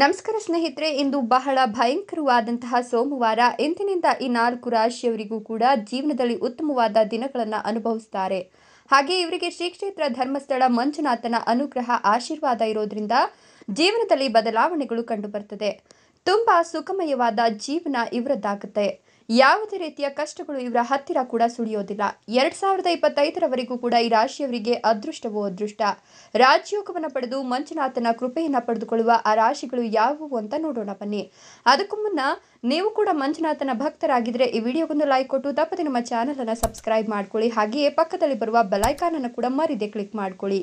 ನಮಸ್ಕಾರ ಸ್ನೇಹಿತರೆ ಇಂದು ಬಹಳ ಭಯಂಕರವಾದಂತಹ ಸೋಮವಾರ ಇಂದಿನಿಂದ ಈ ನಾಲ್ಕು ರಾಶಿಯವರಿಗೂ ಕೂಡ ಜೀವನದಲ್ಲಿ ಉತ್ತಮವಾದ ದಿನಗಳನ್ನು ಅನುಭವಿಸ್ತಾರೆ ಹಾಗೆ ಇವರಿಗೆ ಶ್ರೀಕ್ಷೇತ್ರ ಧರ್ಮಸ್ಥಳ ಮಂಜುನಾಥನ ಅನುಗ್ರಹ ಆಶೀರ್ವಾದ ಇರೋದ್ರಿಂದ ಜೀವನದಲ್ಲಿ ಬದಲಾವಣೆಗಳು ಕಂಡುಬರ್ತದೆ ತುಂಬ ಸುಖಮಯವಾದ ಜೀವನ ಇವರದ್ದಾಗುತ್ತೆ ಯಾವುದೇ ರೀತಿಯ ಕಷ್ಟಗಳು ಇವರ ಹತ್ತಿರ ಕೂಡ ಸುಳಿಯೋದಿಲ್ಲ ಎರಡ್ ಸಾವಿರದ ಇಪ್ಪತ್ತೈದರವರೆಗೂ ಕೂಡ ಈ ರಾಶಿಯವರಿಗೆ ಅದೃಷ್ಟವೂ ಅದೃಷ್ಟ ರಾಜ್ಯೋಗವನ್ನು ಪಡೆದು ಮಂಜುನಾಥನ ಕೃಪೆಯನ್ನು ಪಡೆದುಕೊಳ್ಳುವ ಆ ರಾಶಿಗಳು ಯಾವುವು ಅಂತ ನೋಡೋಣ ಬನ್ನಿ ಅದಕ್ಕೂ ಮುನ್ನ ನೀವು ಕೂಡ ಮಂಜುನಾಥನ ಭಕ್ತರಾಗಿದ್ದರೆ ಈ ವಿಡಿಯೋಗೊಂದು ಲೈಕ್ ಕೊಟ್ಟು ತಪ್ಪದೆ ನಮ್ಮ ಚಾನಲನ್ನು ಸಬ್ಸ್ಕ್ರೈಬ್ ಮಾಡ್ಕೊಳ್ಳಿ ಹಾಗೆಯೇ ಪಕ್ಕದಲ್ಲಿ ಬರುವ ಅನ್ನು ಕೂಡ ಮರಿದೆ ಕ್ಲಿಕ್ ಮಾಡ್ಕೊಳ್ಳಿ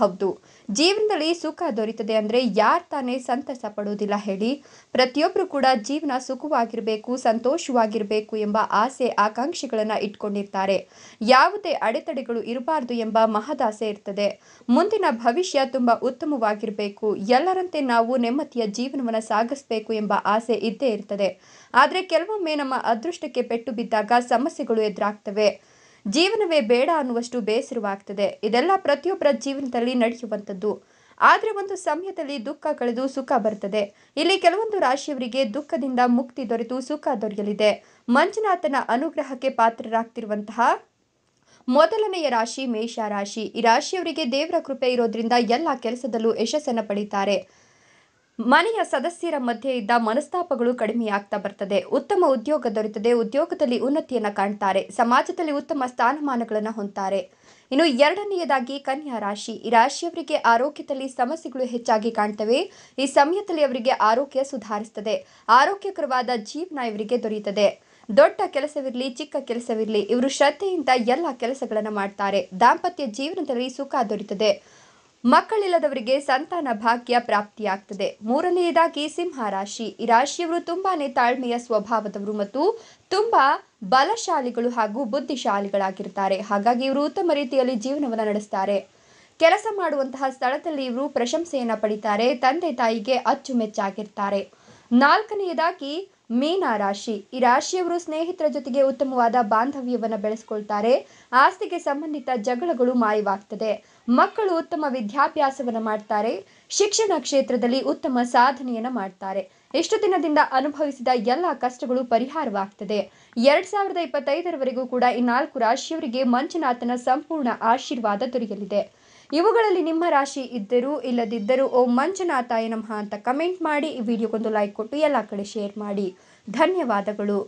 ಹೌದು ಜೀವನದಲ್ಲಿ ಸುಖ ದೊರೀತದೆ ಅಂದ್ರೆ ಯಾರು ತಾನೇ ಸಂತಸ ಪಡುವುದಿಲ್ಲ ಹೇಳಿ ಪ್ರತಿಯೊಬ್ಬರು ಕೂಡ ಜೀವನ ಸುಖವಾಗಿರಬೇಕು ಸಂತೋಷವಾಗಿರಬೇಕು ಎಂಬ ಆಸೆ ಆಕಾಂಕ್ಷೆಗಳನ್ನು ಇಟ್ಕೊಂಡಿರ್ತಾರೆ ಯಾವುದೇ ಅಡೆತಡೆಗಳು ಇರಬಾರದು ಎಂಬ ಮಹದಾಸೆ ಇರ್ತದೆ ಮುಂದಿನ ಭವಿಷ್ಯ ತುಂಬಾ ಉತ್ತಮವಾಗಿರಬೇಕು ಎಲ್ಲರಂತೆ ನಾವು ನೆಮ್ಮದಿಯ ಜೀವನವನ್ನ ಸಾಗಿಸಬೇಕು ಎಂಬ ಆಸೆ ಇದ್ದೇ ಇರ್ತದೆ ಆದರೆ ಕೆಲವೊಮ್ಮೆ ನಮ್ಮ ಅದೃಷ್ಟಕ್ಕೆ ಪೆಟ್ಟು ಬಿದ್ದಾಗ ಸಮಸ್ಯೆಗಳು ಎದುರಾಗ್ತವೆ ಜೀವನವೇ ಬೇಡ ಅನ್ನುವಷ್ಟು ಬೇಸರವಾಗ್ತದೆ ಇದೆಲ್ಲ ಪ್ರತಿಯೊಬ್ಬರ ಜೀವನದಲ್ಲಿ ನಡೆಯುವಂಥದ್ದು ಆದರೆ ಒಂದು ಸಮಯದಲ್ಲಿ ದುಃಖ ಕಳೆದು ಸುಖ ಬರ್ತದೆ ಇಲ್ಲಿ ಕೆಲವೊಂದು ರಾಶಿಯವರಿಗೆ ದುಃಖದಿಂದ ಮುಕ್ತಿ ದೊರೆತು ಸುಖ ದೊರೆಯಲಿದೆ ಮಂಜುನಾಥನ ಅನುಗ್ರಹಕ್ಕೆ ಪಾತ್ರರಾಗ್ತಿರುವಂತಹ ಮೊದಲನೆಯ ರಾಶಿ ಮೇಷ ರಾಶಿ ಈ ರಾಶಿಯವರಿಗೆ ದೇವರ ಕೃಪೆ ಇರೋದ್ರಿಂದ ಎಲ್ಲ ಕೆಲಸದಲ್ಲೂ ಯಶಸ್ಸನ್ನು ಪಡೀತಾರೆ ಮನೆಯ ಸದಸ್ಯರ ಮಧ್ಯೆ ಇದ್ದ ಮನಸ್ತಾಪಗಳು ಕಡಿಮೆಯಾಗ್ತಾ ಬರ್ತದೆ ಉತ್ತಮ ಉದ್ಯೋಗ ದೊರೆತದೆ ಉದ್ಯೋಗದಲ್ಲಿ ಉನ್ನತಿಯನ್ನು ಕಾಣ್ತಾರೆ ಸಮಾಜದಲ್ಲಿ ಉತ್ತಮ ಸ್ಥಾನಮಾನಗಳನ್ನು ಹೊಂತಾರೆ ಇನ್ನು ಎರಡನೆಯದಾಗಿ ಕನ್ಯಾ ರಾಶಿ ಈ ರಾಶಿಯವರಿಗೆ ಆರೋಗ್ಯದಲ್ಲಿ ಸಮಸ್ಯೆಗಳು ಹೆಚ್ಚಾಗಿ ಕಾಣ್ತವೆ ಈ ಸಮಯದಲ್ಲಿ ಅವರಿಗೆ ಆರೋಗ್ಯ ಸುಧಾರಿಸ್ತದೆ ಆರೋಗ್ಯಕರವಾದ ಜೀವನ ಇವರಿಗೆ ದೊರೆಯುತ್ತದೆ ದೊಡ್ಡ ಕೆಲಸವಿರಲಿ ಚಿಕ್ಕ ಕೆಲಸವಿರಲಿ ಇವರು ಶ್ರದ್ಧೆಯಿಂದ ಎಲ್ಲ ಕೆಲಸಗಳನ್ನು ಮಾಡ್ತಾರೆ ದಾಂಪತ್ಯ ಜೀವನದಲ್ಲಿ ಸುಖ ದೊರೆಯುತ್ತದೆ ಮಕ್ಕಳಿಲ್ಲದವರಿಗೆ ಸಂತಾನ ಭಾಗ್ಯ ಪ್ರಾಪ್ತಿಯಾಗ್ತದೆ ಮೂರನೆಯದಾಗಿ ಸಿಂಹ ರಾಶಿ ಈ ರಾಶಿಯವರು ತುಂಬಾನೇ ತಾಳ್ಮೆಯ ಸ್ವಭಾವದವರು ಮತ್ತು ತುಂಬಾ ಬಲಶಾಲಿಗಳು ಹಾಗೂ ಬುದ್ಧಿಶಾಲಿಗಳಾಗಿರ್ತಾರೆ ಹಾಗಾಗಿ ಇವರು ಉತ್ತಮ ರೀತಿಯಲ್ಲಿ ಜೀವನವನ್ನು ನಡೆಸ್ತಾರೆ ಕೆಲಸ ಮಾಡುವಂತಹ ಸ್ಥಳದಲ್ಲಿ ಇವರು ಪ್ರಶಂಸೆಯನ್ನು ಪಡಿತಾರೆ ತಂದೆ ತಾಯಿಗೆ ಅಚ್ಚುಮೆಚ್ಚಾಗಿರ್ತಾರೆ ನಾಲ್ಕನೆಯದಾಗಿ ಮೀನ ರಾಶಿ ಈ ರಾಶಿಯವರು ಸ್ನೇಹಿತರ ಜೊತೆಗೆ ಉತ್ತಮವಾದ ಬಾಂಧವ್ಯವನ್ನು ಬೆಳೆಸ್ಕೊಳ್ತಾರೆ ಆಸ್ತಿಗೆ ಸಂಬಂಧಿತ ಜಗಳಗಳು ಮಾಯವಾಗ್ತದೆ ಮಕ್ಕಳು ಉತ್ತಮ ವಿದ್ಯಾಭ್ಯಾಸವನ್ನು ಮಾಡ್ತಾರೆ ಶಿಕ್ಷಣ ಕ್ಷೇತ್ರದಲ್ಲಿ ಉತ್ತಮ ಸಾಧನೆಯನ್ನು ಮಾಡ್ತಾರೆ ಇಷ್ಟು ದಿನದಿಂದ ಅನುಭವಿಸಿದ ಎಲ್ಲ ಕಷ್ಟಗಳು ಪರಿಹಾರವಾಗ್ತದೆ ಎರಡ್ ಸಾವಿರದ ಇಪ್ಪತ್ತೈದರವರೆಗೂ ಕೂಡ ಈ ನಾಲ್ಕು ರಾಶಿಯವರಿಗೆ ಮಂಜುನಾಥನ ಸಂಪೂರ್ಣ ಆಶೀರ್ವಾದ ದೊರೆಯಲಿದೆ ಇವುಗಳಲ್ಲಿ ನಿಮ್ಮ ರಾಶಿ ಇದ್ದರೂ ಇಲ್ಲದಿದ್ದರೂ ಓಂ ಮಂಜುನಾಥ ನಮಃ ಅಂತ ಕಮೆಂಟ್ ಮಾಡಿ ಈ ವಿಡಿಯೋಗೊಂದು ಲೈಕ್ ಕೊಟ್ಟು ಎಲ್ಲ ಕಡೆ ಶೇರ್ ಮಾಡಿ ಧನ್ಯವಾದಗಳು